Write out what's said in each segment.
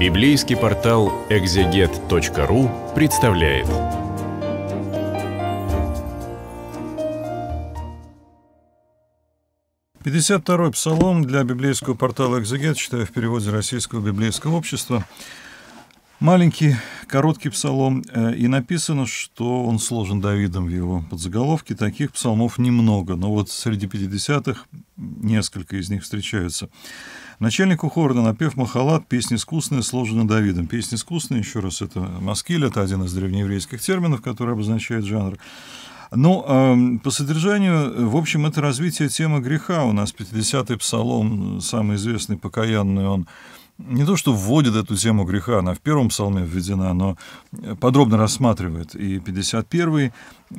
Библейский портал экзегет.ру представляет. Пятьдесят второй псалом для библейского портала «Экзегет», читаю в переводе Российского библейского общества. Маленький, короткий псалом, э, и написано, что он сложен Давидом в его подзаголовке. Таких псалмов немного, но вот среди пятидесятых несколько из них встречаются. Начальнику хора, напев «Махалат», песни искусная, сложена Давидом. песни искусная, еще раз, это «Маскиль», это один из древнееврейских терминов, который обозначает жанр. Ну, э, по содержанию, в общем, это развитие темы греха. У нас 50-й псалом, самый известный, покаянный он, не то что вводит эту тему греха, она в первом псалме введена, но подробно рассматривает. И 51-й,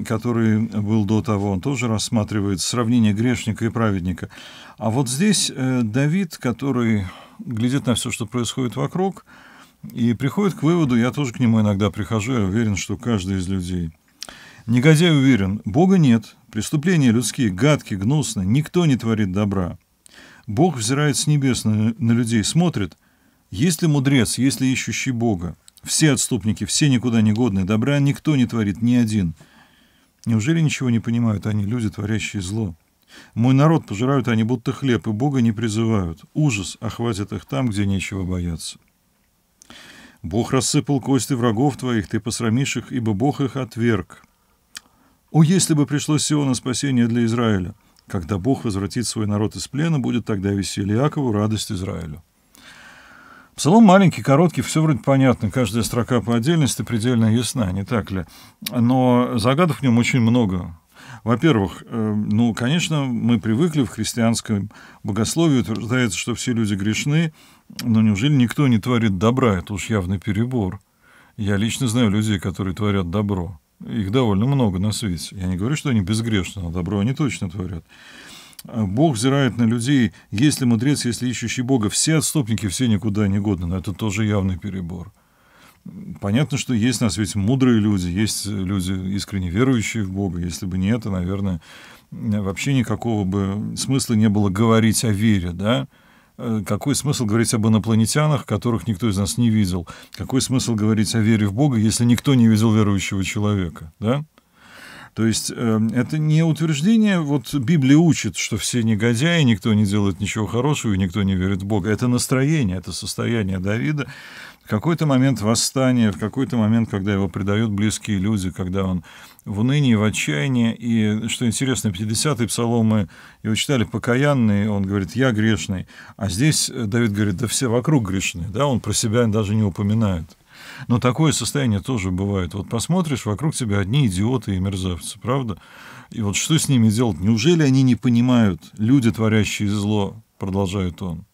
который был до того, он тоже рассматривает сравнение грешника и праведника. А вот здесь э, Давид, который глядит на все, что происходит вокруг, и приходит к выводу, я тоже к нему иногда прихожу, я уверен, что каждый из людей. Негодяй уверен, Бога нет, преступления людские гадки, гнусны, никто не творит добра. Бог взирает с небес на, на людей, смотрит – если мудрец, если ищущий Бога, все отступники, все никуда не годны, добра никто не творит, ни один. Неужели ничего не понимают они, люди, творящие зло? Мой народ пожирают они, будто хлеб, и Бога не призывают. Ужас охватит их там, где нечего бояться. Бог рассыпал кости врагов твоих, ты посрамишь их, ибо Бог их отверг. О, если бы пришло Сиона спасение для Израиля! Когда Бог возвратит свой народ из плена, будет тогда веселье Иакову, радость Израилю. Псалом маленький, короткий, все вроде понятно, каждая строка по отдельности предельно ясна, не так ли? Но загадок в нем очень много. Во-первых, э, ну, конечно, мы привыкли в христианском богословии утверждается, что все люди грешны, но неужели никто не творит добра? Это уж явный перебор. Я лично знаю людей, которые творят добро. Их довольно много на свете. Я не говорю, что они безгрешны, но добро они точно творят. Бог взирает на людей, если мудрец, если ищущий Бога. Все отступники, все никуда не годны, но это тоже явный перебор. Понятно, что есть на свете мудрые люди, есть люди, искренне верующие в Бога. Если бы не это, наверное, вообще никакого бы смысла не было говорить о вере, да? Э, какой смысл говорить об инопланетянах, которых никто из нас не видел? Какой смысл говорить о вере в Бога, если никто не видел верующего человека, да? То есть эм, это не утверждение, вот Библия учит, что все негодяи, никто не делает ничего хорошего, и никто не верит в Бога. Это настроение, это состояние Давида. В какой-то момент восстания, в какой-то момент, когда его предают близкие люди, когда он в унынии, в отчаянии. И, что интересно, 50-й псалом мы его читали покаянный, он говорит, я грешный. А здесь э, Давид говорит, да все вокруг грешные. Да? Он про себя даже не упоминает. Но такое состояние тоже бывает. Вот посмотришь, вокруг тебя одни идиоты и мерзавцы, правда? И вот что с ними делать? Неужели они не понимают, люди, творящие зло, продолжает он.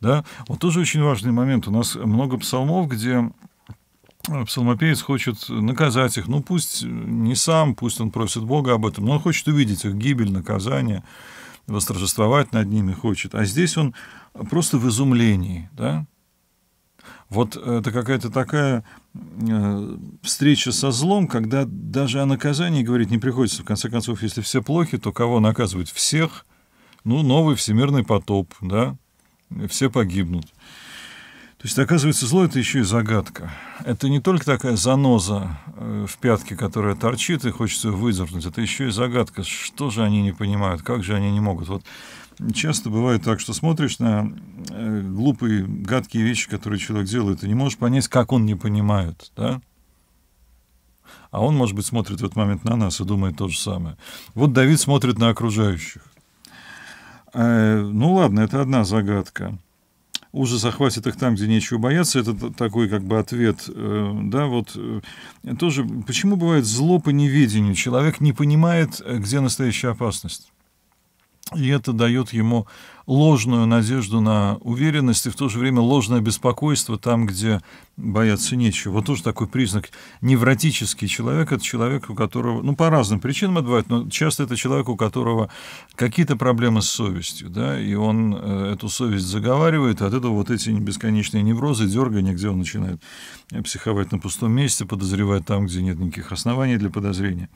Да? Вот тоже очень важный момент. У нас много псалмов, где псалмопевец хочет наказать их. Ну, пусть не сам, пусть он просит Бога об этом, но он хочет увидеть их гибель, наказание, восторжествовать над ними хочет. А здесь он просто в изумлении, да? Вот э, это какая-то такая э, встреча со злом, когда даже о наказании говорить не приходится. В конце концов, если все плохи, то кого наказывать? Всех. Ну, новый всемирный потоп, да? Все погибнут. То есть, оказывается, зло – это еще и загадка. Это не только такая заноза э, в пятке, которая торчит, и хочется ее выдернуть. Это еще и загадка. Что же они не понимают? Как же они не могут? Вот часто бывает так, что смотришь на э, глупые, гадкие вещи, которые человек делает, и не можешь понять, как он не понимает, да? А он, может быть, смотрит в этот момент на нас и думает то же самое. Вот Давид смотрит на окружающих. Э, ну ладно, это одна загадка. Ужас охватит их там, где нечего бояться. Это такой как бы ответ. Э, да, вот э, тоже, почему бывает зло по неведению? Человек не понимает, э, где настоящая опасность. И это дает ему ложную надежду на уверенность и в то же время ложное беспокойство там, где бояться нечего. Вот тоже такой признак. Невротический человек — это человек, у которого, ну, по разным причинам это бывает, но часто это человек, у которого какие-то проблемы с совестью, да, и он э, эту совесть заговаривает, и от этого вот эти бесконечные неврозы, дергания, где он начинает психовать на пустом месте, подозревать там, где нет никаких оснований для подозрения.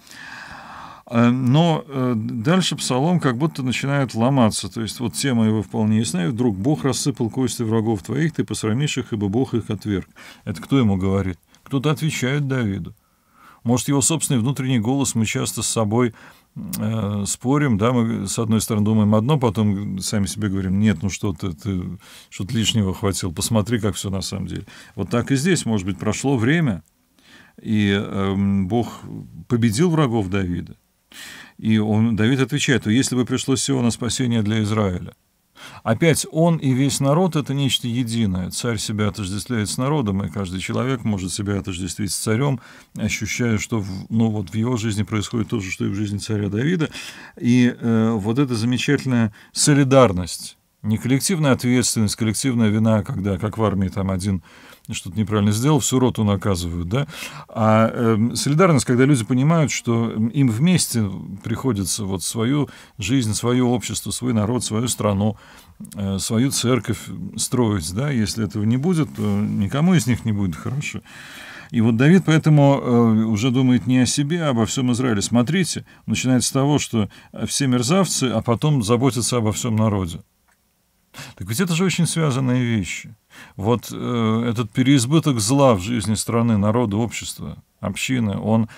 Э, но э, дальше псалом как будто начинает ломаться. То есть вот тема его вполне ясна. И вдруг Бог рассыпал кости врагов твоих, ты посрамишь их, ибо Бог их отверг. Это кто ему говорит? Кто-то отвечает Давиду. Может, его собственный внутренний голос мы часто с собой э, спорим, да, мы с одной стороны думаем одно, потом сами себе говорим, нет, ну что ты, ты что-то лишнего хватил, посмотри, как все на самом деле. Вот так и здесь, может быть, прошло время, и э, Бог победил врагов Давида, и он, Давид отвечает, если бы пришло на спасение для Израиля. Опять он и весь народ — это нечто единое. Царь себя отождествляет с народом, и каждый человек может себя отождествить с царем, ощущая, что в, ну, вот в его жизни происходит то же, что и в жизни царя Давида. И э, вот эта замечательная солидарность, не коллективная ответственность, коллективная вина, когда, как в армии, там один что-то неправильно сделал, всю роту наказывают, да. А э, солидарность, когда люди понимают, что им вместе приходится вот свою жизнь, свое общество, свой народ, свою страну, э, свою церковь строить, да, если этого не будет, то никому из них не будет хорошо. И вот Давид поэтому э, уже думает не о себе, а обо всем Израиле. Смотрите, начинает с того, что э, все мерзавцы, а потом заботятся обо всем народе. Так ведь это же очень связанные вещи. Вот э, этот переизбыток зла в жизни страны, народа, общества, общины, он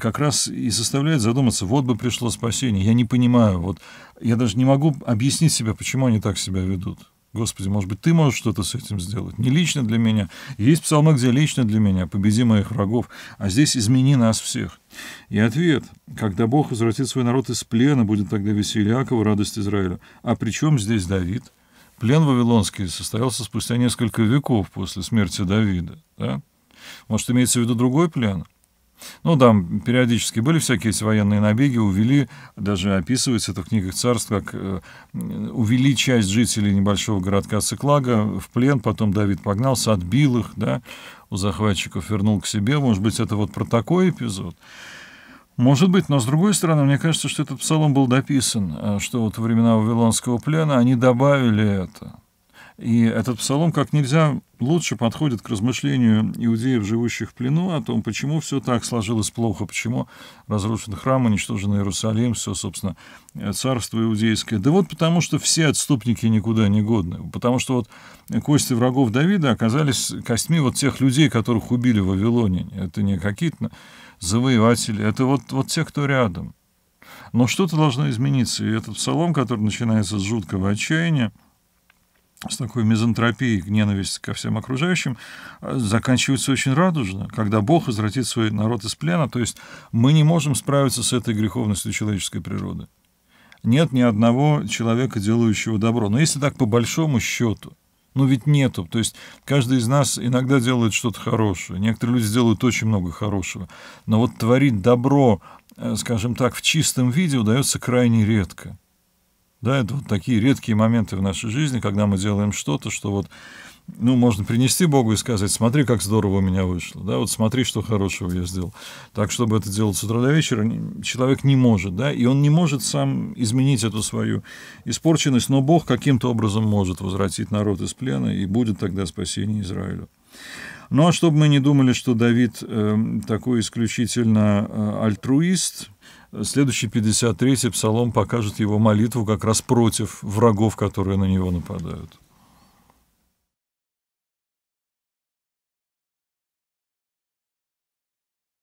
как раз и составляет задуматься, вот бы пришло спасение. Я не понимаю, вот я даже не могу объяснить себе, почему они так себя ведут. Господи, может быть, ты можешь что-то с этим сделать? Не лично для меня. Есть псалмы, где лично для меня, победи моих врагов, а здесь измени нас всех. И ответ, когда Бог возвратит свой народ из плена, будет тогда веселье Якова, радость Израиля. А при чем здесь Давид? Плен Вавилонский состоялся спустя несколько веков после смерти Давида. Да? Может, имеется в виду другой плен? Ну, там периодически были всякие эти военные набеги, увели, даже описывается это в книгах царств, как э, увели часть жителей небольшого городка Циклага в плен, потом Давид погнался, отбил их, да, у захватчиков вернул к себе. Может быть, это вот про такой эпизод. Может быть, но с другой стороны, мне кажется, что этот псалом был дописан, э, что вот во времена Вавилонского плена они добавили это. И этот псалом как нельзя лучше подходит к размышлению иудеев, живущих в плену, о том, почему все так сложилось плохо, почему разрушен храм, уничтожен Иерусалим, все, собственно, э, царство иудейское. Да вот потому, что все отступники никуда не годны, потому что вот кости врагов Давида оказались костьми вот тех людей, которых убили в Вавилоне. Это не какие-то завоеватели, это вот, вот те, кто рядом. Но что-то должно измениться. И этот псалом, который начинается с жуткого отчаяния, с такой мизантропией, ненависти ко всем окружающим, э, заканчивается очень радужно, когда Бог возвратит свой народ из плена. То есть мы не можем справиться с этой греховностью человеческой природы. Нет ни одного человека, делающего добро. Но если так по большому счету – ну ведь нету. То есть каждый из нас иногда делает что-то хорошее. Некоторые люди делают очень много хорошего. Но вот творить добро, э, скажем так, в чистом виде удается крайне редко. Да, это вот такие редкие моменты в нашей жизни, когда мы делаем что-то, что вот ну, можно принести Богу и сказать, смотри, как здорово у меня вышло, да, вот смотри, что хорошего я сделал. Так, чтобы это делать с утра до вечера, человек не может, да, и он не может сам изменить эту свою испорченность, но Бог каким-то образом может возвратить народ из плена, и будет тогда спасение Израилю. Ну, а чтобы мы не думали, что Давид э, такой исключительно э, альтруист, следующий 53-й псалом покажет его молитву как раз против врагов, которые на него нападают.